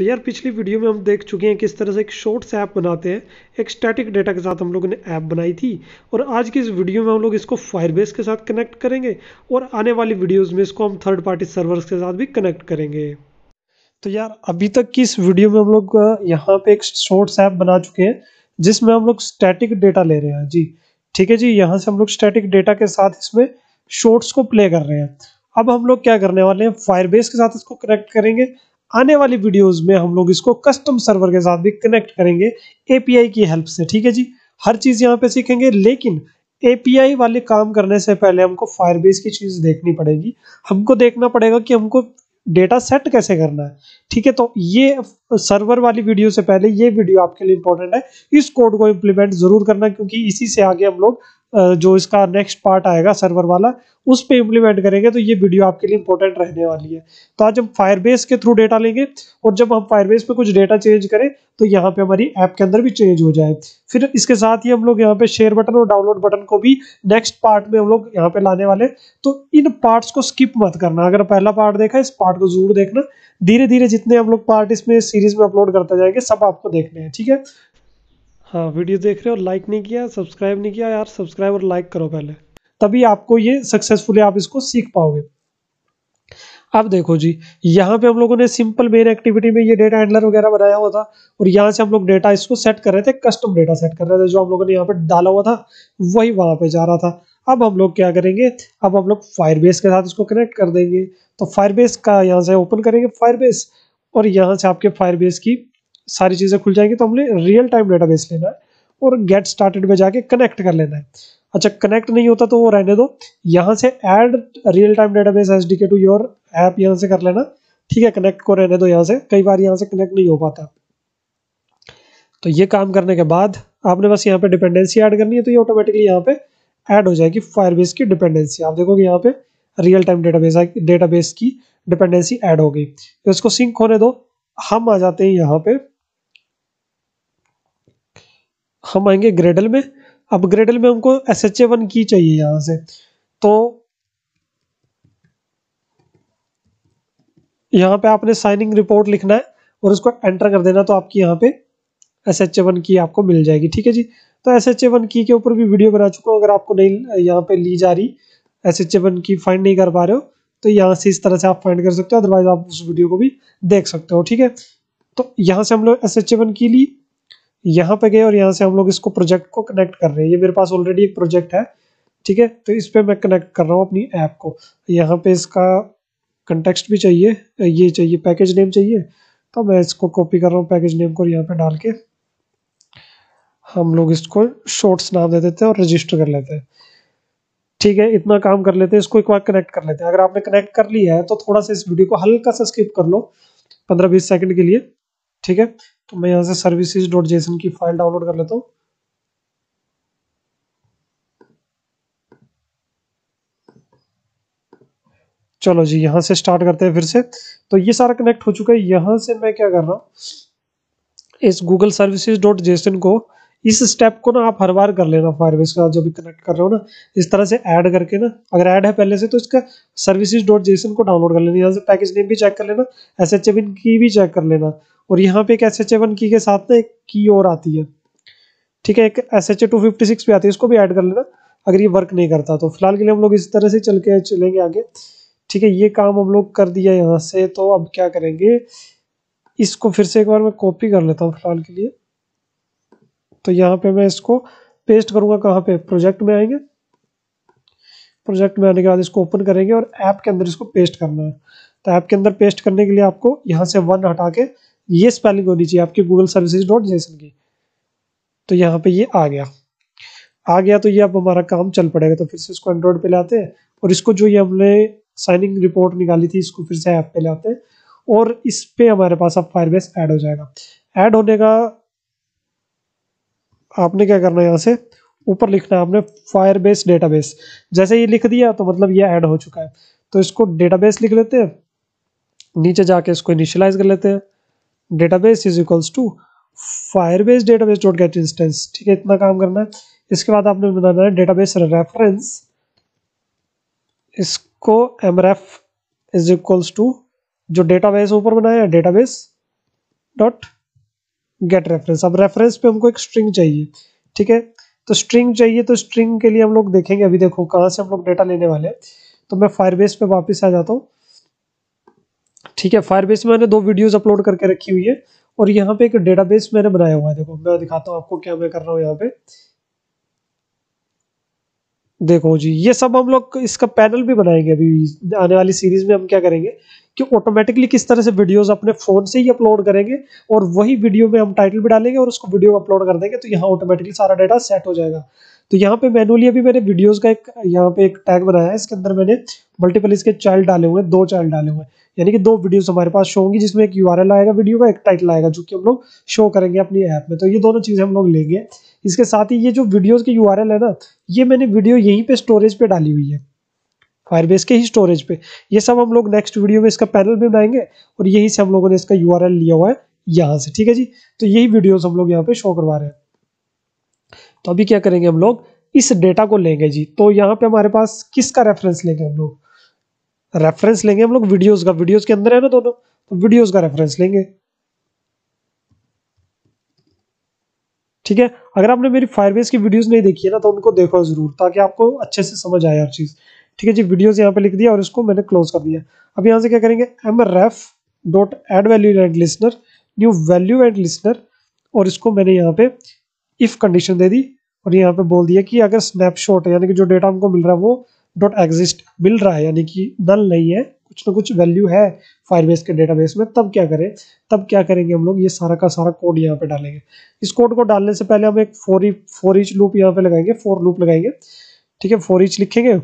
तो यार पिछली वीडियो में हम देख चुके हैं किस तरह से एक से ऐप बनाते हैं एक स्टैटिक डेटा के साथ हम लोगों ने ऐप बनाई थी और आज की इस वीडियो में हम लोग इसको फायरबेस के साथ कनेक्ट करेंगे और आने वाली वीडियोज़ में इसको हम थर्ड पार्टी सर्वर्स के साथ भी कनेक्ट करेंगे तो यार अभी तक की इस वीडियो में हम लोग यहाँ पे एक शॉर्ट ऐप बना चुके हैं जिसमें हम लोग स्टैटिक डेटा ले रहे हैं जी ठीक है जी यहाँ से हम लोग स्टैटिक डेटा के साथ इसमें शॉर्ट्स को प्ले कर रहे हैं अब हम लोग क्या करने वाले हैं फायरबेस के साथ इसको कनेक्ट करेंगे आने वाली वीडियोस में हम लोग इसको कस्टम सर्वर के साथ भी कनेक्ट करेंगे एपीआई की हेल्प से ठीक है जी हर चीज़ यहाँ पे सीखेंगे लेकिन एपीआई वाले काम करने से पहले हमको फायरबेस की चीज़ देखनी पड़ेगी हमको देखना पड़ेगा कि हमको डेटा सेट कैसे करना है ठीक है तो ये सर्वर वाली वीडियो से पहले ये वीडियो आपके लिए इंपॉर्टेंट है इस कोड को इम्प्लीमेंट जरूर करना क्योंकि इसी से आगे हम लोग जो इसका नेक्स्ट पार्ट आएगा सर्वर वाला उस पर इम्प्लीमेंट करेंगे तो ये वीडियो आपके लिए इंपॉर्टेंट रहने वाली है तो आज हम फायरबेस के थ्रू डेटा लेंगे और जब हम फायरबेस पे कुछ डेटा चेंज करें तो यहाँ पे हमारी ऐप के अंदर भी चेंज हो जाए फिर इसके साथ ही हम लोग यहाँ पे शेयर बटन और डाउनलोड बटन को भी नेक्स्ट पार्ट में हम लोग यहाँ पे लाने वाले तो इन पार्ट को स्किप मत करना अगर पहला पार्ट देखा इस पार्ट को जरूर देखना धीरे धीरे जितने हम लोग पार्ट इसमें सीरीज में अपलोड करते जाएंगे सब आपको देखने हैं ठीक है हाँ वीडियो देख रहे हो लाइक नहीं किया सब्सक्राइब नहीं किया यार सब्सक्राइब और लाइक करो पहले तभी आपको ये सक्सेसफुली आप इसको सीख पाओगे अब देखो जी यहाँ पे हम लोगों ने सिंपल मेन एक्टिविटी में ये डेटा हैंडलर वगैरह बनाया हुआ था और यहाँ से हम लोग डेटा इसको सेट कर रहे थे कस्टम डेटा सेट कर रहे थे जो हम लोगों ने यहाँ पे डाला हुआ था वही वहां पे जा रहा था अब हम लोग क्या करेंगे अब हम लोग फायरबेस के साथ इसको कनेक्ट कर देंगे तो फायरबेस का यहाँ से ओपन करेंगे फायरबेस और यहाँ से आपके फायरबेस की सारी चीज़ें खुल जाएंगी तो हमने रियल टाइम डेटाबेस लेना है और गेट स्टार्टेड में जाके कनेक्ट कर लेना है अच्छा कनेक्ट नहीं होता तो वो रहने दो यहाँ से add real time database S D K to your app यहाँ से कर लेना ठीक है कनेक्ट को रहने दो यहाँ से कई बार यहाँ से कनेक्ट नहीं हो पाता तो ये काम करने के बाद आपने बस यहाँ पे डिपेंडेंसी ऐड करनी है तो ये ऑटोमेटिकली यहाँ पे ऐड हो जाएगी फायरबेस की डिपेंडेंसी आप देखोगे यहाँ पे रियल टाइम डेटाबेस डेटाबेस की डिपेंडेंसी ऐड हो गई तो इसको सिंक होने दो हम आ जाते हैं यहाँ पे हम आएंगे ग्रेडल में अब ग्रेडल में हमको एस एच ए वन की चाहिए यहां से तो यहाँ पे आपने साइनिंग रिपोर्ट लिखना है और उसको एंटर कर देना तो आपकी यहाँ पे एस एच ए वन की आपको मिल जाएगी ठीक है जी तो एस एच ए वन की के ऊपर भी वीडियो बना चुका हूं अगर आपको नहीं यहाँ पे ली जा रही एस एच ए वन की फाइंड नहीं कर पा रहे हो तो यहाँ से इस तरह से आप फाइंड कर सकते हो अदरवाइज आप उस वीडियो को भी देख सकते हो ठीक है तो यहाँ से हम लोग एस एच ए वन की ली यहाँ पे गए और यहाँ से हम लोग इसको प्रोजेक्ट को कनेक्ट कर रहे हैं ये मेरे पास ऑलरेडी एक प्रोजेक्ट है ठीक है तो इस पर मैं कनेक्ट कर रहा हूँ अपनी ऐप को यहाँ पे इसका कंटेक्सट भी चाहिए ये चाहिए पैकेज नेम चाहिए तो मैं इसको कॉपी कर रहा हूँ पैकेज नेम को यहाँ पे डाल के हम लोग इसको शॉर्ट्स नाम दे देते हैं और रजिस्टर कर लेते हैं ठीक है इतना काम कर लेते हैं इसको एक बार कनेक्ट कर लेते हैं अगर आपने कनेक्ट कर लिया है तो थोड़ा सा इस वीडियो को हल्का सा स्किप कर लो पंद्रह बीस सेकंड के लिए ठीक है तो मैं यहाँ से सर्विसेज डॉट जेसन की फाइल डाउनलोड कर लेता हूँ चलो जी यहाँ से स्टार्ट करते हैं फिर से तो ये सारा कनेक्ट हो चुका है यहाँ से मैं क्या कर रहा हूँ इस गूगल सर्विसेज डॉट जेसन को इस स्टेप को ना आप हर बार कर लेना फायरबेस का जो भी कनेक्ट कर रहे हो ना इस तरह से ऐड करके ना अगर ऐड है पहले से तो इसका सर्विसेज डॉट जेसन को डाउनलोड कर लेना यहाँ से पैकेज नेम भी चेक कर लेना एस एच एवन की भी चेक कर लेना और यहाँ पे एक एस एच एवन की के साथ ना एक की और आती है ठीक है एक S H A two fifty six भी आती है इसको भी ऐड कर लेना अगर ये वर्क नहीं करता तो फिलहाल के लिए हम लोग इस तरह से चल के चलेंगे आगे ठीक है ये काम हम लोग कर दिया यहाँ से तो अब क्या करेंगे इसको फिर से एक बार मैं कॉपी कर लेता हूँ फिलहाल के लिए तो यहाँ पे मैं इसको पेस्ट करूँगा कहाँ पे प्रोजेक्ट में आएंगे प्रोजेक्ट में आने के बाद इसको ओपन करेंगे और ऐप के अंदर इसको पेस्ट करना है तो ऐप के अंदर पेस्ट करने के लिए आपको यहाँ से वन हटा के ये स्पेलिंग होनी चाहिए आपकी गूगल सर्विसेज डॉट जेसन की तो यहाँ पे ये आ गया आ गया तो ये अब हमारा काम चल पड़ेगा तो फिर से इसको एंड्रॉयड पे लाते हैं और इसको जो ये हमने साइनिंग रिपोर्ट निकाली थी इसको फिर से ऐप पे लाते हैं और इस पे हमारे पास अब फायरबेस ऐड हो जाएगा ऐड होने का आपने क्या करना है यहाँ से ऊपर लिखना है आपने फायर बेस डेटाबेस जैसे ये लिख दिया तो मतलब ये ऐड हो चुका है तो इसको डेटाबेस लिख लेते हैं नीचे जाके इसको इनिशियलाइज कर लेते हैं database is equals to fire Firebase database dot get instance ठीक है इतना काम करना है इसके बाद आपने बनाना है डेटाबेस रेफरेंस इसको M ref is equals to जो डेटाबेस ऊपर बनाया है डेटाबेस डॉट गेट रेफरेंस अब रेफरेंस पे हमको एक स्ट्रिंग चाहिए ठीक है तो स्ट्रिंग चाहिए तो स्ट्रिंग के लिए हम लोग देखेंगे अभी देखो कहाँ से हम लोग डेटा लेने वाले हैं तो मैं फायरबेस पे वापस आ जाता हूँ ठीक है फायरबेस में मैंने दो वीडियोज अपलोड करके रखी हुई है और यहाँ पे एक डेटाबेस मैंने बनाया हुआ है देखो मैं दिखाता हूँ आपको क्या मैं कर रहा हूँ यहाँ पे देखो जी ये सब हम लोग इसका पैनल भी बनाएंगे अभी आने वाली सीरीज में हम क्या करेंगे कि ऑटोमेटिकली किस तरह से वीडियोस अपने फ़ोन से ही अपलोड करेंगे और वही वीडियो में हम टाइटल भी डालेंगे और उसको वीडियो अपलोड कर देंगे तो यहाँ ऑटोमेटिकली सारा डाटा सेट हो जाएगा तो यहाँ पे मैनुअली अभी मैंने वीडियोस का एक यहाँ पे एक टैग बनाया है इसके अंदर मैंने मल्टीपल इसके चाइल्ड डाले हुए हैं दो चाइल्ड डाले हुए हैं यानी कि दो वीडियोस हमारे पास शो होंगी जिसमें एक यू आएगा वीडियो का एक टाइटल आएगा जो कि हम लोग शो करेंगे अपनी ऐप में तो ये दोनों चीज़ें हम लोग लेंगे इसके साथ ही ये जो वीडियोज़ की यू है ना ये मैंने वीडियो यहीं पर स्टोरेज पर डाली हुई है फायरबेस के ही स्टोरेज पे ये सब हम लोग नेक्स्ट वीडियो में इसका पैनल भी बनाएंगे और यहीं से हम लोगों ने इसका यू लिया हुआ है यहाँ से ठीक है जी तो यही वीडियोस हम लोग यहाँ पे शो करवा रहे हैं तो अभी क्या करेंगे हम लोग इस डेटा को लेंगे जी तो यहाँ पे हमारे पास किसका रेफरेंस लेंगे हम लोग रेफरेंस लेंगे हम लोग वीडियोज का वीडियोज के अंदर है ना दोनों तो वीडियोज का रेफरेंस लेंगे ठीक है अगर आपने मेरी फायरबेस की वीडियोस नहीं देखी है ना तो उनको देखो जरूर ताकि आपको अच्छे से समझ आए हर चीज़ ठीक है जी वीडियोस यहाँ पे लिख दिया और इसको मैंने क्लोज कर दिया अब यहाँ से क्या करेंगे M ref dot add value event listener new value event listener और इसको मैंने यहाँ पे इफ कंडीशन दे दी और यहाँ पे बोल दिया कि अगर स्नैपशॉट है यानी कि जो डेटा हमको मिल रहा है वो डॉट एग्जिस्ट मिल रहा है यानी कि नल नहीं है कुछ ना कुछ वैल्यू है फायरबेस के डेटाबेस में तब क्या करें तब क्या करेंगे हम लोग ये सारा का सारा कोड यहाँ पे डालेंगे इस कोड को डालने से पहले हम एक फोर फोर इंच लूप यहाँ पे लगाएंगे फोर लूप लगाएंगे ठीक है फोर इंच लिखेंगे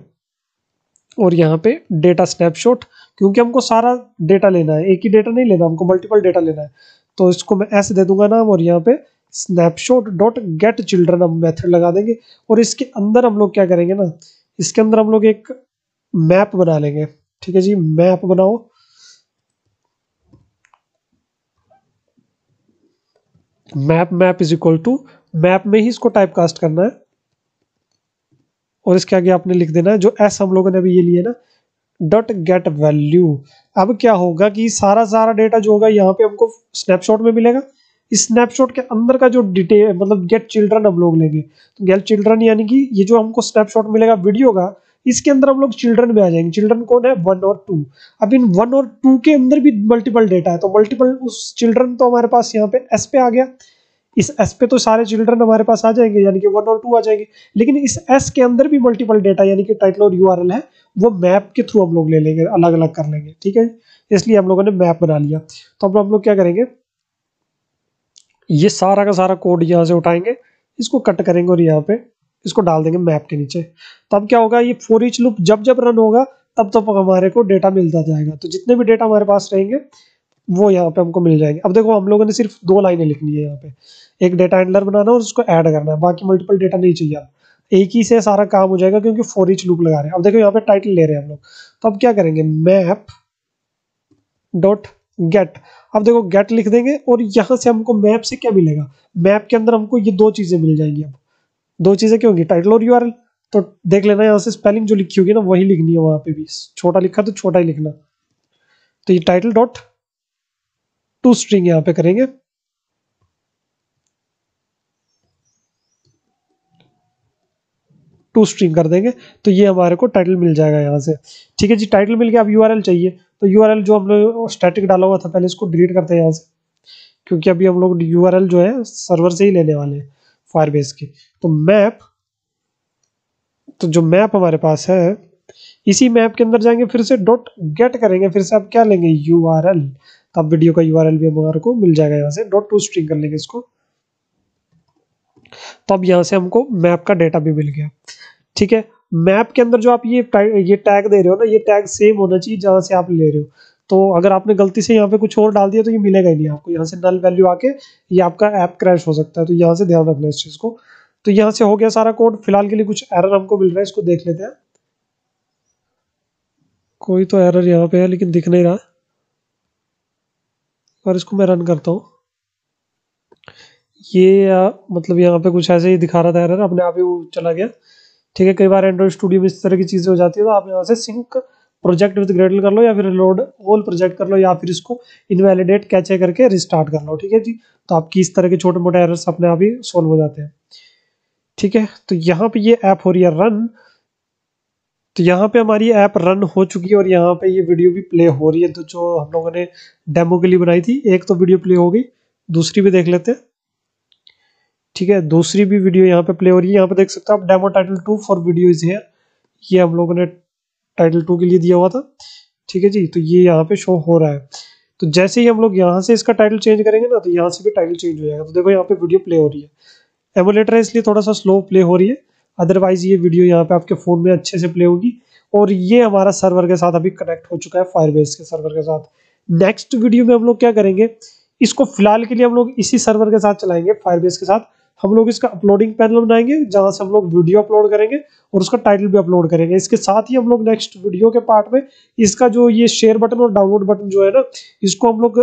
और यहाँ पे डेटा स्नैपशॉट क्योंकि हमको सारा डेटा लेना है एक ही डेटा नहीं लेना हमको मल्टीपल डेटा लेना है तो इसको मैं ऐसे दे दूंगा नाम और यहाँ पे स्नैपशॉट डॉट गेट चिल्ड्रन हम मेथड लगा देंगे और इसके अंदर हम लोग क्या करेंगे ना इसके अंदर हम लोग एक मैप बना लेंगे ठीक है जी मैप बनाओ map map is equal to map में ही इसको टाइप कास्ट करना है और इसके आगे आपने लिख देना है जो एस हम लोगों ने अभी ये लिए ना डॉट गेट वैल्यू अब क्या होगा कि सारा सारा डेटा जो होगा यहाँ पे हमको स्नैपशॉट में मिलेगा स्नैपशॉट के अंदर का जो डिटेल मतलब गेट चिल्ड्रन हम लोग लेंगे तो गेट चिल्ड्रन यानी कि ये जो हमको स्नैपशॉट मिलेगा वीडियो का इसके अंदर हम लोग चिल्ड्रन में आ जाएंगे चिल्ड्रन कौन है वन और टू अब इन वन और टू के अंदर भी मल्टीपल डेटा है तो मल्टीपल उस चिल्ड्रन तो हमारे पास यहाँ पे एस पे आ गया इस एस पे तो सारे चिल्ड्रन हमारे पास आ जाएंगे यानी कि वन और टू आ जाएंगे लेकिन इस एस के अंदर भी मल्टीपल डेटा यानी कि टाइटल और यू है वो मैप के थ्रू हम लोग ले लेंगे अलग अलग कर लेंगे ठीक है इसलिए हम लोगों ने मैप बना लिया तो अब हम लोग क्या करेंगे ये सारा का सारा कोड यहाँ से उठाएंगे इसको कट करेंगे और यहाँ पे इसको डाल देंगे मैप के नीचे तब क्या होगा ये फोर इंच लूप जब जब रन होगा तब तब हमारे को डेटा मिलता जाएगा तो जितने भी डेटा हमारे पास रहेंगे वो यहाँ पे हमको मिल जाएंगे अब देखो हम लोगों ने सिर्फ दो लाइनें लिखनी है यहाँ पे एक डेटा हैंडलर बनाना और उसको ऐड करना है बाकी मल्टीपल डेटा नहीं चाहिए आप एक ही से सारा काम हो जाएगा क्योंकि फोर इंच लूप लगा रहे हैं अब देखो यहाँ पे टाइटल ले रहे हैं हम लोग तो अब क्या करेंगे मैप डॉट गेट अब देखो गेट लिख देंगे और यहाँ से हमको मैप से क्या मिलेगा मैप के अंदर हमको ये दो चीज़ें मिल जाएंगी अब दो चीज़ें क्या होंगी टाइटल और यू तो देख लेना यहाँ से स्पेलिंग जो लिखी होगी ना वही लिखनी है वहां पे भी छोटा लिखा तो छोटा ही लिखना तो ये टाइटल डॉट टू स्ट्रिंग यहाँ पे करेंगे टू स्ट्रीम कर देंगे तो ये हमारे को टाइटल मिल जाएगा यहाँ से ठीक है जी टाइटल मिल गया अब यू चाहिए तो यू जो हम लोग स्टैटिक डाला हुआ था पहले इसको डिलीट करते हैं यहाँ से क्योंकि अभी हम लोग यू जो है सर्वर से ही लेने वाले हैं फायर की तो मैप तो जो मैप हमारे पास है इसी मैप के अंदर जाएंगे फिर से डॉट गेट करेंगे फिर से आप क्या लेंगे यू तब वीडियो का यू भी हमारे को मिल जाएगा यहाँ से डॉट टू स्ट्रिंग कर लेंगे इसको तो अब यहाँ से हमको मैप का डेटा भी मिल गया ठीक है मैप के अंदर जो आप ये ये टैग दे रहे हो ना ये टैग सेम होना चाहिए जहाँ से आप ले रहे हो तो अगर आपने गलती से यहाँ पे कुछ और डाल दिया तो ये मिलेगा ही नहीं आपको यहाँ से नल वैल्यू आके ये आपका ऐप क्रैश हो सकता है तो यहाँ से ध्यान रखना इस चीज़ को तो यहाँ से हो गया सारा कोड फिलहाल के लिए कुछ एरर हमको मिल रहा है इसको देख लेते हैं कोई तो एरर यहाँ पे है लेकिन दिख नहीं रहा और इसको मैं रन करता हूँ ये आ, मतलब यहाँ पे कुछ ऐसे ही दिखा रहा था एरर अपने आप ही वो चला गया ठीक है कई बार एंड्रॉइड स्टूडियो में इस तरह की चीज़ें हो जाती है तो आप यहाँ से सिंक प्रोजेक्ट विद ग्रेडल कर लो या फिर लोड होल प्रोजेक्ट कर लो या फिर इसको इनवैलिडेट कैचे करके रिस्टार्ट कर लो ठीक है जी तो आपकी इस तरह के छोटे मोटे एरर्स अपने आप ही सॉल्व हो जाते हैं ठीक है तो यहाँ पे ये ऐप हो रही है रन तो यहाँ पे हमारी ऐप रन हो चुकी है और यहाँ पे ये वीडियो भी प्ले हो रही है तो जो हम लोगों ने डेमो के लिए बनाई थी एक तो वीडियो प्ले हो गई दूसरी भी देख लेते हैं ठीक है दूसरी भी वीडियो यहाँ पे प्ले हो रही है यहाँ पे देख सकते हो आप demo title to for video is here ये हम लोगों ने टाइटल टू के लिए दिया हुआ था ठीक है जी तो ये यहाँ पे शो हो रहा है तो जैसे ही हम लोग यहाँ से इसका टाइटल चेंज करेंगे ना तो यहाँ से भी टाइटल चेंज हो जाएगा तो देखो यहाँ पे वीडियो प्ले हो रही है एमुलेटर इसलिए थोड़ा सा स्लो प्ले हो रही है अदरवाइज ये वीडियो यहाँ पे आपके फ़ोन में अच्छे से प्ले होगी और ये हमारा सर्वर के साथ अभी कनेक्ट हो चुका है फायरबेस के सर्वर के साथ नेक्स्ट वीडियो में हम लोग क्या करेंगे इसको फिलहाल के लिए हम लोग इसी सर्वर के साथ चलाएंगे फायरबेस के साथ हम लोग इसका अपलोडिंग पैनल बनाएंगे जहाँ से हम लोग वीडियो अपलोड करेंगे और उसका टाइटल भी अपलोड करेंगे इसके साथ ही हम लोग नेक्स्ट वीडियो के पार्ट में इसका जो ये शेयर बटन और डाउनलोड बटन जो है ना इसको हम लोग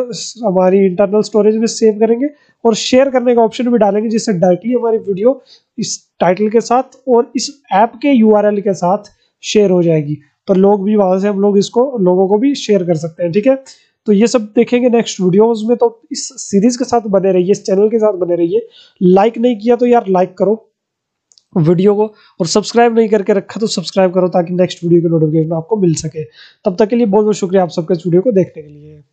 हमारी इंटरनल स्टोरेज में सेव करेंगे और शेयर करने का ऑप्शन भी डालेंगे जिससे डायरेक्टली हमारी वीडियो इस टाइटल के साथ और इस ऐप के यू के साथ शेयर हो जाएगी तो लोग भी वहाँ से हम लोग इसको लोगों को भी शेयर कर सकते हैं ठीक है तो ये सब देखेंगे नेक्स्ट वीडियोस में तो इस सीरीज के साथ बने रहिए इस चैनल के साथ बने रहिए लाइक नहीं किया तो यार लाइक करो वीडियो को और सब्सक्राइब नहीं करके रखा तो सब्सक्राइब करो ताकि नेक्स्ट वीडियो के नोटिफिकेशन आपको मिल सके तब तक के लिए बहुत बहुत शुक्रिया आप सबके इस वीडियो को देखने के लिए